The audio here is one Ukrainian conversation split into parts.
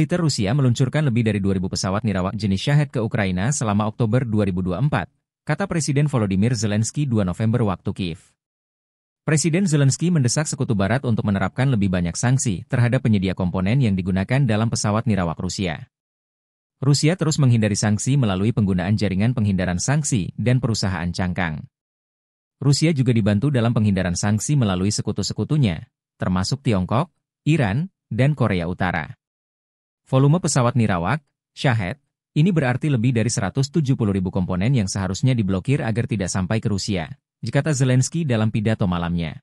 militer Rusia meluncurkan lebih dari 2.000 pesawat nirawak jenis Shahed ke Ukraina selama Oktober 2024, kata Presiden Volodymyr Zelensky 2 November waktu Kiev. Presiden Zelensky mendesak sekutu barat untuk menerapkan lebih banyak sanksi terhadap penyedia komponen yang digunakan dalam pesawat nirawak Rusia. Rusia terus menghindari sanksi melalui penggunaan jaringan penghindaran sanksi dan perusahaan cangkang. Rusia juga dibantu dalam penghindaran sanksi melalui sekutu-sekutunya, termasuk Tiongkok, Iran, dan Korea Utara. Volume pesawat nirawak, syahed, ini berarti lebih dari 170 ribu komponen yang seharusnya diblokir agar tidak sampai ke Rusia, jika Zelensky dalam pidato malamnya.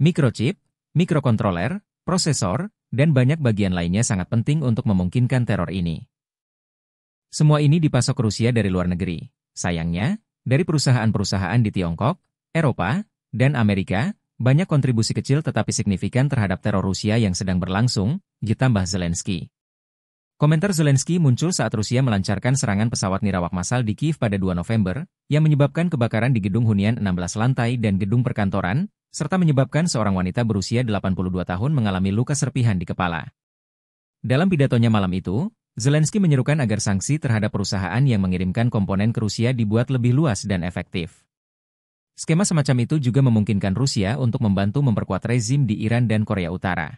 Mikrochip, mikrokontroler, prosesor, dan banyak bagian lainnya sangat penting untuk memungkinkan teror ini. Semua ini dipasok Rusia dari luar negeri. Sayangnya, dari perusahaan-perusahaan di Tiongkok, Eropa, dan Amerika, banyak kontribusi kecil tetapi signifikan terhadap teror Rusia yang sedang berlangsung, ditambah Zelensky. Komentar Zelensky muncul saat Rusia melancarkan serangan pesawat nirawak massal di Kiev pada 2 November, yang menyebabkan kebakaran di gedung hunian 16 lantai dan gedung perkantoran, serta menyebabkan seorang wanita berusia 82 tahun mengalami luka serpihan di kepala. Dalam pidatonya malam itu, Zelensky menyerukan agar sanksi terhadap perusahaan yang mengirimkan komponen ke Rusia dibuat lebih luas dan efektif. Skema semacam itu juga memungkinkan Rusia untuk membantu memperkuat rezim di Iran dan Korea Utara.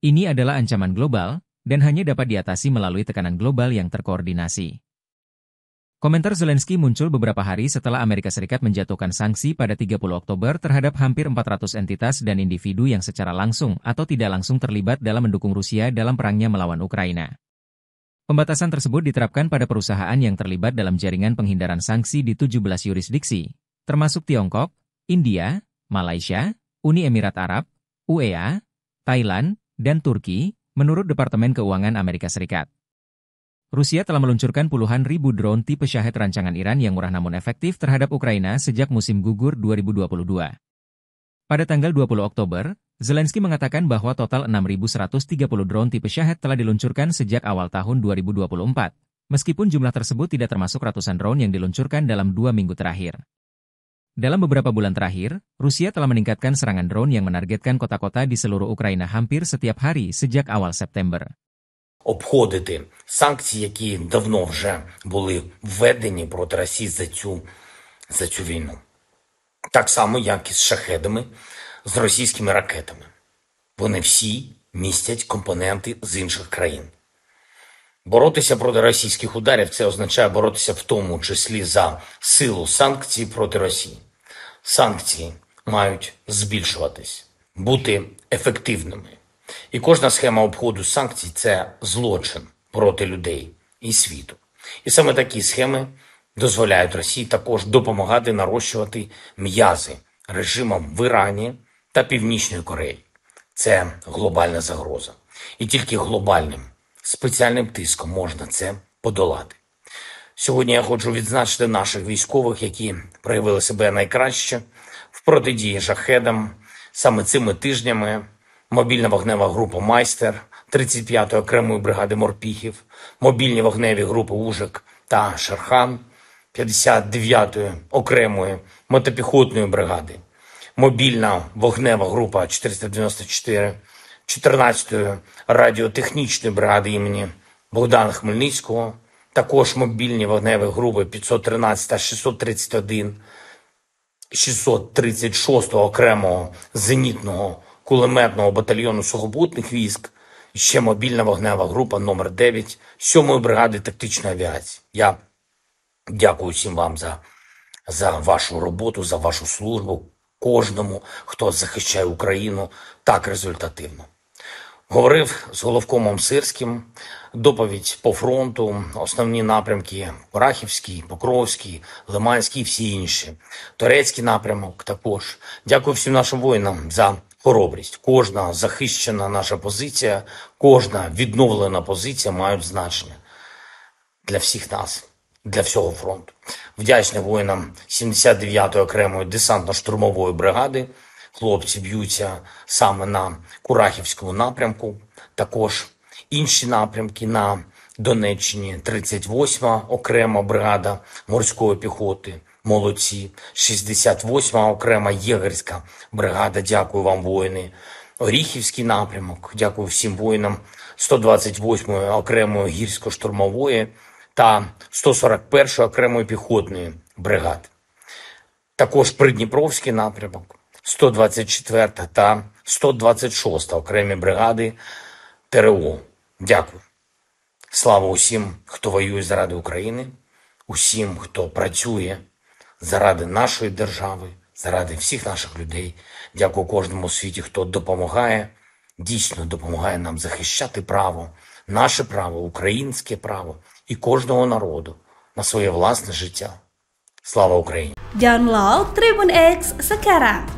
Ini adalah ancaman global, dan hanya dapat diatasi melalui tekanan global yang terkoordinasi. Komentar Zelensky muncul beberapa hari setelah Amerika Serikat menjatuhkan sanksi pada 30 Oktober terhadap hampir 400 entitas dan individu yang secara langsung atau tidak langsung terlibat dalam mendukung Rusia dalam perangnya melawan Ukraina. Pembatasan tersebut diterapkan pada perusahaan yang terlibat dalam jaringan penghindaran sanksi di 17 yurisdiksi, termasuk Tiongkok, India, Malaysia, Uni Emirat Arab, UEA, Thailand, dan Turki, menurut Departemen Keuangan Amerika Serikat. Rusia telah meluncurkan puluhan ribu drone tipe syahid rancangan Iran yang murah namun efektif terhadap Ukraina sejak musim gugur 2022. Pada tanggal 20 Oktober, Zelensky mengatakan bahwa total 6.130 drone tipe syahid telah diluncurkan sejak awal tahun 2024, meskipun jumlah tersebut tidak termasuk ratusan drone yang diluncurkan dalam dua minggu terakhir. Dalam beberapa bulan terakhir, Rusia telah meningkatkan serangan drone yang menargetkan kota-kota di seluruh Ukraina hampir setiap hari sejak awal September. Обходити санкції, які давно вже були введені проти Росії за цю за цю війну, так само, як і з шахедами, з російськими ракетами. Вони всі містять компоненти з інших країн. Боротися проти російських ударів це означає боротися в тому числі за силу санкцій проти Росії санкції мають збільшуватись, бути ефективними. І кожна схема обходу санкцій це злочин проти людей і світу. І саме такі схеми дозволяють Росії також допомагати нарощувати м'язи режимам в Ірані та Північної Кореї. Це глобальна загроза. І тільки глобальним спеціальним тиском можна це подолати. Сьогодні я хочу відзначити наших військових, які проявили себе найкраще в протидії жахедам. Саме цими тижнями мобільна вогнева група майстер 35-ї окремої бригади морпіхів, мобільні вогневі групи Ужик та Шерхан 59-ї окремої мотопіхотної бригади, мобільна вогнева група 494, 14-ї радіотехнічної бригади імені Богдана Хмельницького також мобільні вогневі групи 513 та 631, 636 окремого зенітного кулеметного батальйону сухопутних військ. Ще мобільна вогнева група номер 9 7-ї бригади тактичної авіації. Я дякую всім вам за, за вашу роботу, за вашу службу, кожному, хто захищає Україну так результативно. Говорив з головкомом Сирським, доповідь по фронту, основні напрямки: Порахівський, Покровський, Лиманський, всі інші, турецький напрямок. Також дякую всім нашим воїнам за хоробрість. Кожна захищена наша позиція, кожна відновлена позиція мають значення для всіх нас, для всього фронту. Вдячний воїнам 79-ї окремої десантно-штурмової бригади. Хлопці б'ються саме на Курахівському напрямку. Також інші напрямки на Донеччині 38-ма окрема бригада морської піхоти. Молодці, 68-ма окрема єгерська бригада. Дякую вам, воїни. Оріхівський напрямок. Дякую всім воїнам 128-ї окремої гірсько-штурмової та 141-ї окремої піхотної бригад. Також Придніпровський напрямок. 124 та 126 окремі бригади ТРО. Дякую. Слава усім, хто воює заради України, усім, хто працює заради нашої держави, заради всіх наших людей. Дякую кожному у світі, хто допомагає, дійсно допомагає нам захищати право, наше право, українське право і кожного народу на своє власне життя. Слава Україні! Download Tribun X sekarang